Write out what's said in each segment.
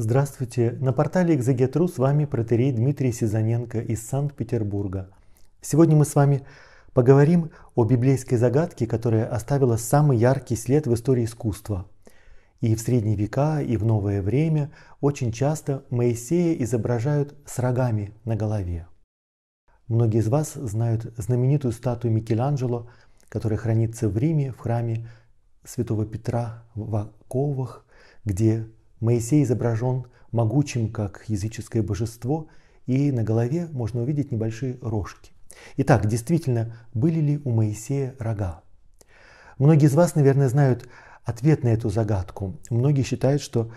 Здравствуйте! На портале Экзегетру с вами протерей Дмитрий Сизаненко из Санкт-Петербурга. Сегодня мы с вами поговорим о библейской загадке, которая оставила самый яркий след в истории искусства. И в средние века, и в новое время очень часто Моисея изображают с рогами на голове. Многие из вас знают знаменитую статую Микеланджело, которая хранится в Риме в храме святого Петра в Оковах, где Моисей изображен могучим, как языческое божество, и на голове можно увидеть небольшие рожки. Итак, действительно, были ли у Моисея рога? Многие из вас, наверное, знают ответ на эту загадку. Многие считают, что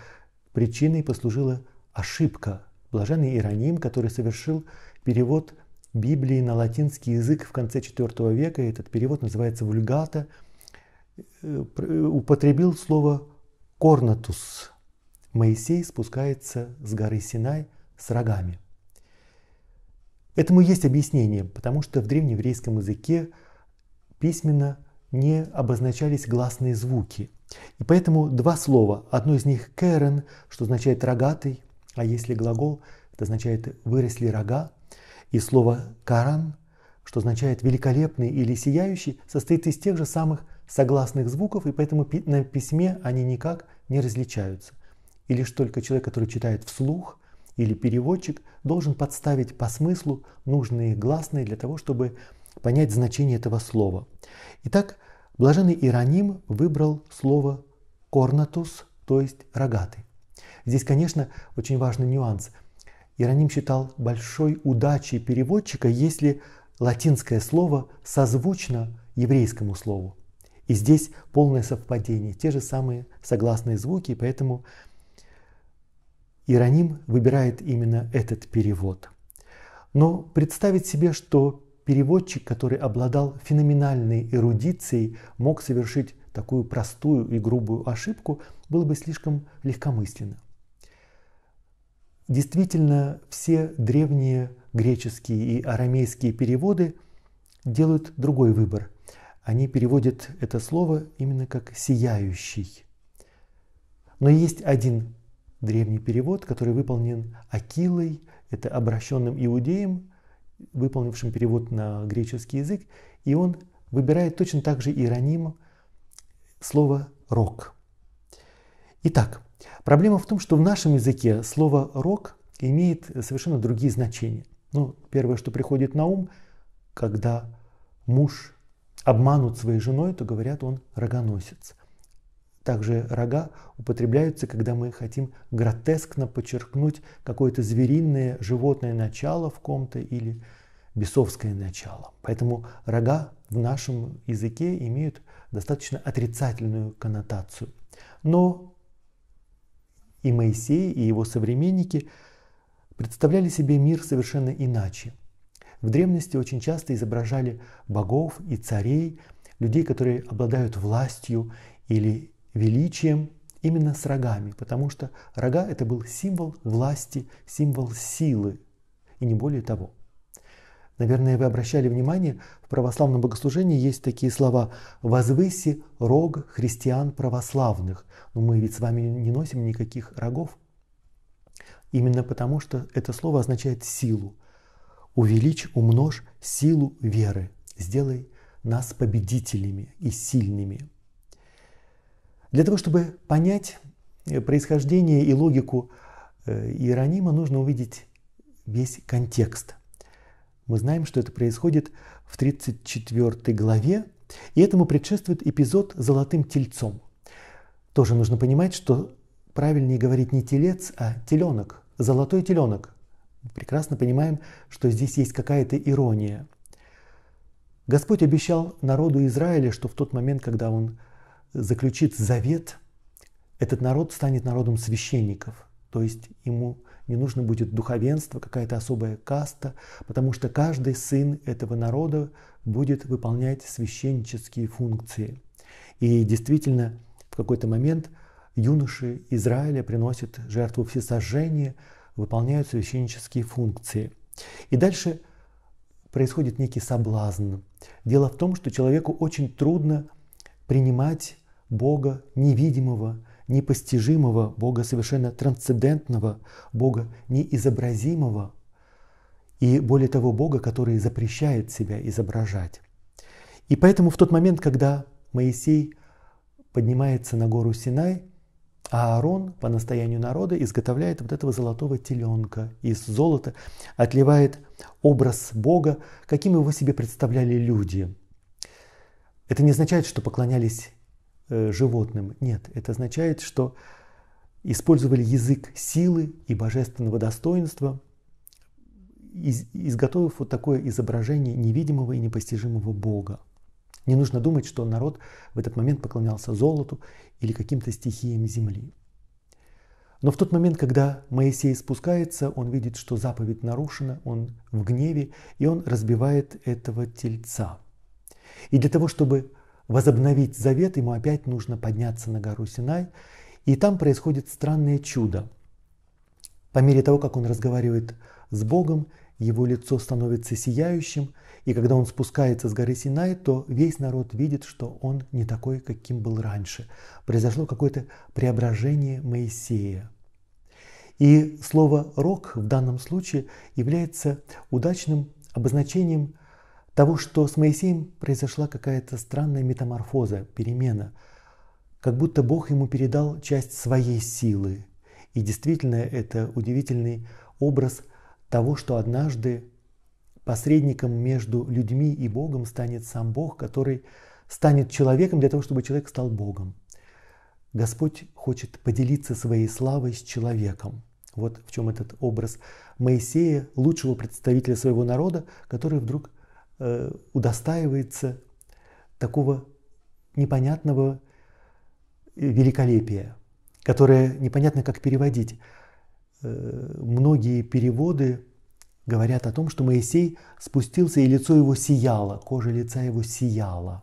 причиной послужила ошибка. Блаженный Ироним, который совершил перевод Библии на латинский язык в конце IV века, этот перевод называется «Вульгата», э, употребил слово «корнатус», Моисей спускается с горы Синай с рогами. Этому есть объяснение, потому что в древнееврейском языке письменно не обозначались гласные звуки. И поэтому два слова, одно из них «керен», что означает «рогатый», а если глагол, это означает «выросли рога», и слово «каран», что означает «великолепный» или «сияющий», состоит из тех же самых согласных звуков, и поэтому на письме они никак не различаются. И лишь только человек, который читает вслух, или переводчик должен подставить по смыслу нужные гласные для того, чтобы понять значение этого слова. Итак, блаженный Ироним выбрал слово «корнатус», то есть «рогатый». Здесь, конечно, очень важный нюанс. Ироним считал большой удачей переводчика, если латинское слово созвучно еврейскому слову. И здесь полное совпадение, те же самые согласные звуки, поэтому Ироним выбирает именно этот перевод. Но представить себе, что переводчик, который обладал феноменальной эрудицией, мог совершить такую простую и грубую ошибку, было бы слишком легкомысленно. Действительно, все древние греческие и арамейские переводы делают другой выбор. Они переводят это слово именно как «сияющий». Но есть один древний перевод, который выполнен Акилой, это обращенным иудеем, выполнившим перевод на греческий язык, и он выбирает точно так же иероним слово «рок». Итак, проблема в том, что в нашем языке слово «рок» имеет совершенно другие значения. Ну, первое, что приходит на ум, когда муж обманут своей женой, то говорят, он рогоносец. Также рога употребляются, когда мы хотим гротескно подчеркнуть какое-то звериное животное начало в ком-то или бесовское начало. Поэтому рога в нашем языке имеют достаточно отрицательную коннотацию. Но и Моисей, и его современники представляли себе мир совершенно иначе. В древности очень часто изображали богов и царей, людей, которые обладают властью или величием, именно с рогами, потому что рога – это был символ власти, символ силы, и не более того. Наверное, вы обращали внимание, в православном богослужении есть такие слова «возвыси рог христиан православных». Но мы ведь с вами не носим никаких рогов. Именно потому, что это слово означает силу. Увеличь, умножь силу веры. Сделай нас победителями и сильными. Для того, чтобы понять э, происхождение и логику э, Иеронима, нужно увидеть весь контекст. Мы знаем, что это происходит в 34 главе, и этому предшествует эпизод с золотым тельцом. Тоже нужно понимать, что правильнее говорить не телец, а теленок, золотой теленок. Мы прекрасно понимаем, что здесь есть какая-то ирония. Господь обещал народу Израиля, что в тот момент, когда он заключит завет, этот народ станет народом священников. То есть ему не нужно будет духовенство, какая-то особая каста, потому что каждый сын этого народа будет выполнять священнические функции. И действительно, в какой-то момент юноши Израиля приносят жертву всесожжения, выполняют священнические функции. И дальше происходит некий соблазн. Дело в том, что человеку очень трудно принимать Бога невидимого, непостижимого, Бога совершенно трансцендентного, Бога неизобразимого и, более того, Бога, который запрещает себя изображать. И поэтому в тот момент, когда Моисей поднимается на гору Синай, а Аарон по настоянию народа изготовляет вот этого золотого теленка из золота, отливает образ Бога, каким его себе представляли люди. Это не означает, что поклонялись Э, животным. Нет, это означает, что использовали язык силы и божественного достоинства, изготовив вот такое изображение невидимого и непостижимого Бога. Не нужно думать, что народ в этот момент поклонялся золоту или каким-то стихиям земли. Но в тот момент, когда Моисей спускается, он видит, что заповедь нарушена, он в гневе, и он разбивает этого тельца. И для того, чтобы возобновить завет, ему опять нужно подняться на гору Синай. И там происходит странное чудо. По мере того, как он разговаривает с Богом, его лицо становится сияющим, и когда он спускается с горы Синай, то весь народ видит, что он не такой, каким был раньше. Произошло какое-то преображение Моисея. И слово «рок» в данном случае является удачным обозначением того, что с Моисеем произошла какая-то странная метаморфоза, перемена, как будто Бог ему передал часть своей силы. И действительно это удивительный образ того, что однажды посредником между людьми и Богом станет сам Бог, который станет человеком для того, чтобы человек стал Богом. Господь хочет поделиться своей славой с человеком. Вот в чем этот образ Моисея, лучшего представителя своего народа, который вдруг – Э, удостаивается такого непонятного великолепия, которое непонятно как переводить. Э, многие переводы говорят о том, что Моисей спустился, и лицо его сияло, кожа лица его сияла.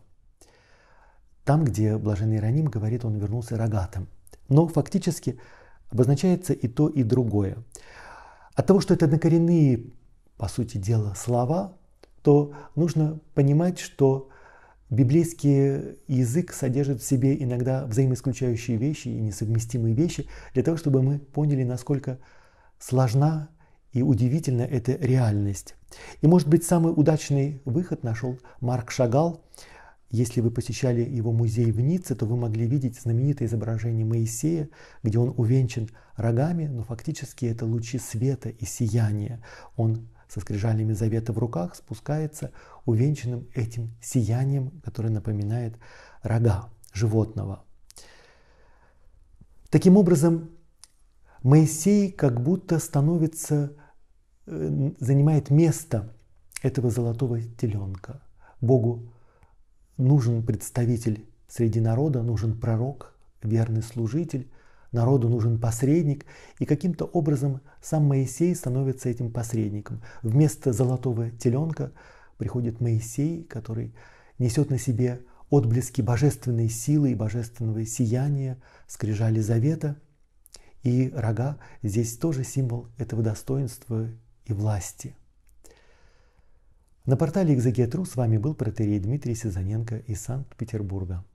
Там, где блаженный Раним говорит, он вернулся рогатым. Но фактически обозначается и то, и другое. От того, что это однокоренные, по сути дела, слова, то нужно понимать, что библейский язык содержит в себе иногда взаимоисключающие вещи и несовместимые вещи, для того, чтобы мы поняли, насколько сложна и удивительна эта реальность. И, может быть, самый удачный выход нашел Марк Шагал. Если вы посещали его музей в Ницце, то вы могли видеть знаменитое изображение Моисея, где он увенчан рогами, но фактически это лучи света и сияния. Он со скрижалями завета в руках, спускается увенчанным этим сиянием, которое напоминает рога животного. Таким образом, Моисей как будто становится, э, занимает место этого золотого теленка. Богу нужен представитель среди народа, нужен пророк, верный служитель, Народу нужен посредник, и каким-то образом сам Моисей становится этим посредником. Вместо золотого теленка приходит Моисей, который несет на себе отблески божественной силы и божественного сияния, скрижали завета. И рога здесь тоже символ этого достоинства и власти. На портале «Экзегетру» с вами был протерей Дмитрий Сизаненко из Санкт-Петербурга.